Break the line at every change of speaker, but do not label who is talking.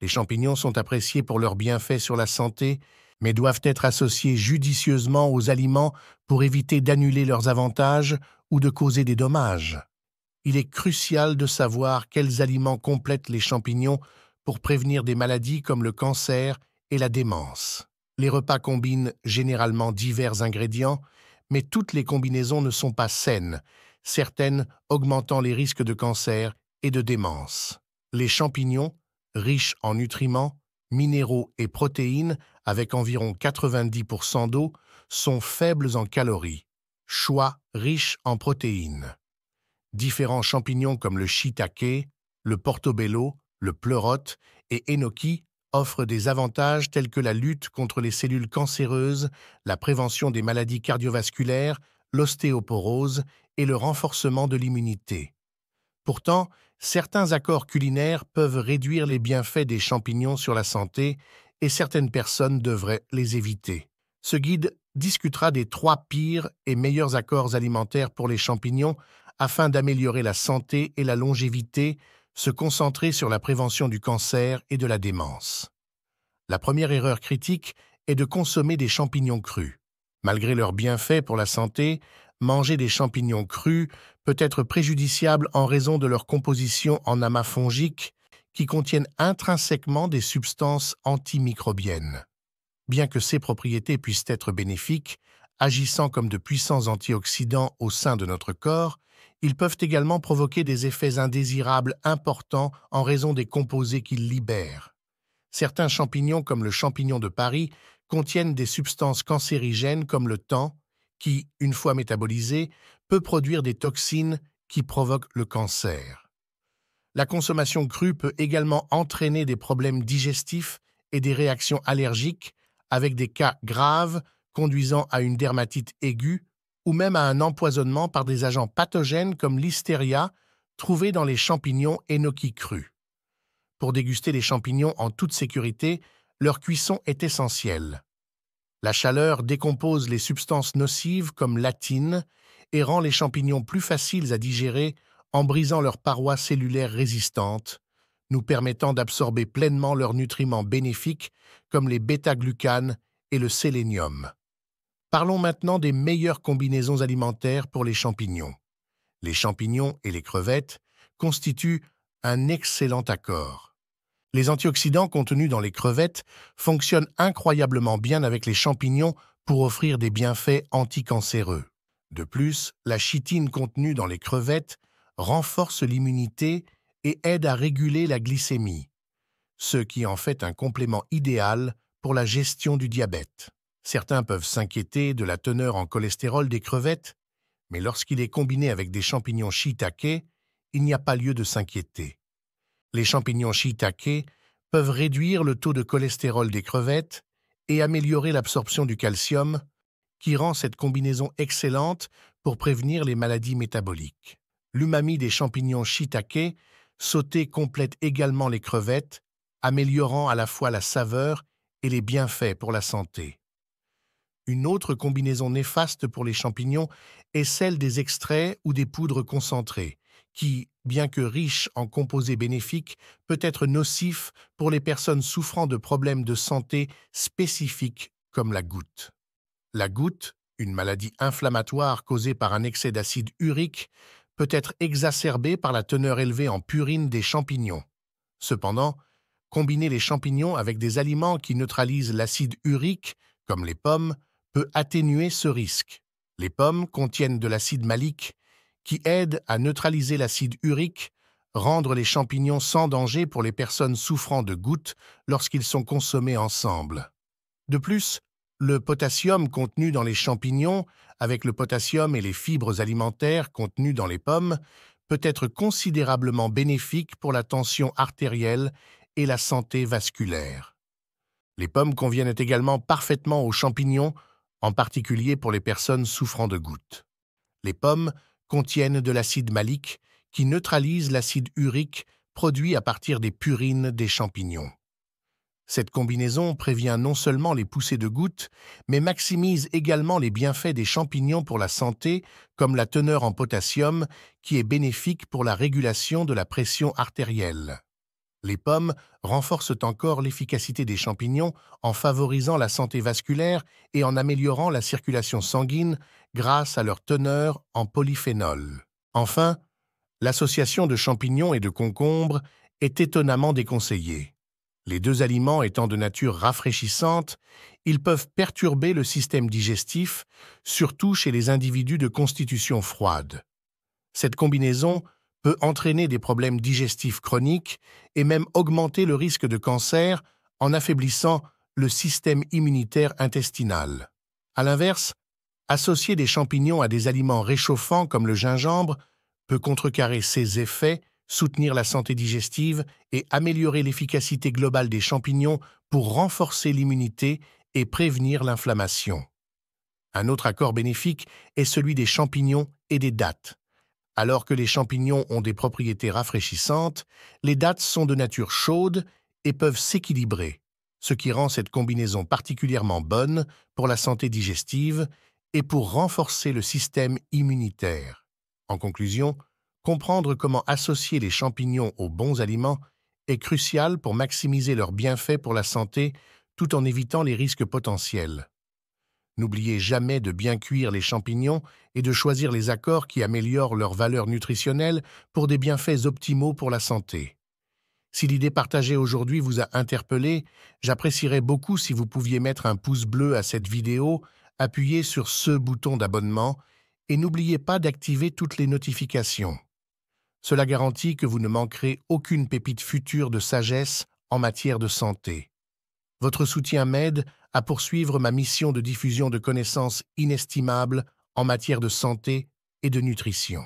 Les champignons sont appréciés pour leurs bienfaits sur la santé, mais doivent être associés judicieusement aux aliments pour éviter d'annuler leurs avantages ou de causer des dommages. Il est crucial de savoir quels aliments complètent les champignons pour prévenir des maladies comme le cancer et la démence. Les repas combinent généralement divers ingrédients, mais toutes les combinaisons ne sont pas saines, certaines augmentant les risques de cancer et de démence. Les champignons riche en nutriments, minéraux et protéines, avec environ 90% d'eau, sont faibles en calories. Choix riche en protéines. Différents champignons comme le shiitake, le portobello, le pleurote et enoki offrent des avantages tels que la lutte contre les cellules cancéreuses, la prévention des maladies cardiovasculaires, l'ostéoporose et le renforcement de l'immunité. Pourtant, certains accords culinaires peuvent réduire les bienfaits des champignons sur la santé et certaines personnes devraient les éviter. Ce guide discutera des trois pires et meilleurs accords alimentaires pour les champignons afin d'améliorer la santé et la longévité, se concentrer sur la prévention du cancer et de la démence. La première erreur critique est de consommer des champignons crus. Malgré leurs bienfaits pour la santé, manger des champignons crus peut être préjudiciable en raison de leur composition en amas fongiques qui contiennent intrinsèquement des substances antimicrobiennes. Bien que ces propriétés puissent être bénéfiques, agissant comme de puissants antioxydants au sein de notre corps, ils peuvent également provoquer des effets indésirables importants en raison des composés qu'ils libèrent. Certains champignons comme le champignon de Paris contiennent des substances cancérigènes comme le tan, qui, une fois métabolisé, peut produire des toxines qui provoquent le cancer. La consommation crue peut également entraîner des problèmes digestifs et des réactions allergiques, avec des cas graves conduisant à une dermatite aiguë ou même à un empoisonnement par des agents pathogènes comme l'hystéria trouvés dans les champignons enoki crus. Pour déguster les champignons en toute sécurité, leur cuisson est essentielle. La chaleur décompose les substances nocives comme l'atine et rend les champignons plus faciles à digérer en brisant leurs parois cellulaires résistantes, nous permettant d'absorber pleinement leurs nutriments bénéfiques comme les bêta-glucanes et le sélénium. Parlons maintenant des meilleures combinaisons alimentaires pour les champignons. Les champignons et les crevettes constituent un excellent accord. Les antioxydants contenus dans les crevettes fonctionnent incroyablement bien avec les champignons pour offrir des bienfaits anticancéreux. De plus, la chitine contenue dans les crevettes renforce l'immunité et aide à réguler la glycémie, ce qui en fait un complément idéal pour la gestion du diabète. Certains peuvent s'inquiéter de la teneur en cholestérol des crevettes, mais lorsqu'il est combiné avec des champignons shiitake, il n'y a pas lieu de s'inquiéter. Les champignons shiitake peuvent réduire le taux de cholestérol des crevettes et améliorer l'absorption du calcium, qui rend cette combinaison excellente pour prévenir les maladies métaboliques. L'umami des champignons shiitake sauté, complète également les crevettes, améliorant à la fois la saveur et les bienfaits pour la santé. Une autre combinaison néfaste pour les champignons est celle des extraits ou des poudres concentrées, qui, bien que riche en composés bénéfiques, peut être nocif pour les personnes souffrant de problèmes de santé spécifiques comme la goutte. La goutte, une maladie inflammatoire causée par un excès d'acide urique, peut être exacerbée par la teneur élevée en purine des champignons. Cependant, combiner les champignons avec des aliments qui neutralisent l'acide urique, comme les pommes, peut atténuer ce risque. Les pommes contiennent de l'acide malique, qui aident à neutraliser l'acide urique, rendre les champignons sans danger pour les personnes souffrant de gouttes lorsqu'ils sont consommés ensemble. De plus, le potassium contenu dans les champignons, avec le potassium et les fibres alimentaires contenues dans les pommes, peut être considérablement bénéfique pour la tension artérielle et la santé vasculaire. Les pommes conviennent également parfaitement aux champignons, en particulier pour les personnes souffrant de gouttes. Les pommes contiennent de l'acide malique qui neutralise l'acide urique produit à partir des purines des champignons. Cette combinaison prévient non seulement les poussées de gouttes, mais maximise également les bienfaits des champignons pour la santé, comme la teneur en potassium, qui est bénéfique pour la régulation de la pression artérielle. Les pommes renforcent encore l'efficacité des champignons en favorisant la santé vasculaire et en améliorant la circulation sanguine grâce à leur teneur en polyphénol. Enfin, l'association de champignons et de concombres est étonnamment déconseillée. Les deux aliments étant de nature rafraîchissante, ils peuvent perturber le système digestif, surtout chez les individus de constitution froide. Cette combinaison peut entraîner des problèmes digestifs chroniques et même augmenter le risque de cancer en affaiblissant le système immunitaire intestinal. À l'inverse, associer des champignons à des aliments réchauffants comme le gingembre peut contrecarrer ces effets, soutenir la santé digestive et améliorer l'efficacité globale des champignons pour renforcer l'immunité et prévenir l'inflammation. Un autre accord bénéfique est celui des champignons et des dattes. Alors que les champignons ont des propriétés rafraîchissantes, les dates sont de nature chaude et peuvent s'équilibrer, ce qui rend cette combinaison particulièrement bonne pour la santé digestive et pour renforcer le système immunitaire. En conclusion, comprendre comment associer les champignons aux bons aliments est crucial pour maximiser leurs bienfaits pour la santé tout en évitant les risques potentiels. N'oubliez jamais de bien cuire les champignons et de choisir les accords qui améliorent leur valeur nutritionnelle pour des bienfaits optimaux pour la santé. Si l'idée partagée aujourd'hui vous a interpellé, j'apprécierais beaucoup si vous pouviez mettre un pouce bleu à cette vidéo, appuyer sur ce bouton d'abonnement et n'oubliez pas d'activer toutes les notifications. Cela garantit que vous ne manquerez aucune pépite future de sagesse en matière de santé. Votre soutien m'aide à poursuivre ma mission de diffusion de connaissances inestimables en matière de santé et de nutrition.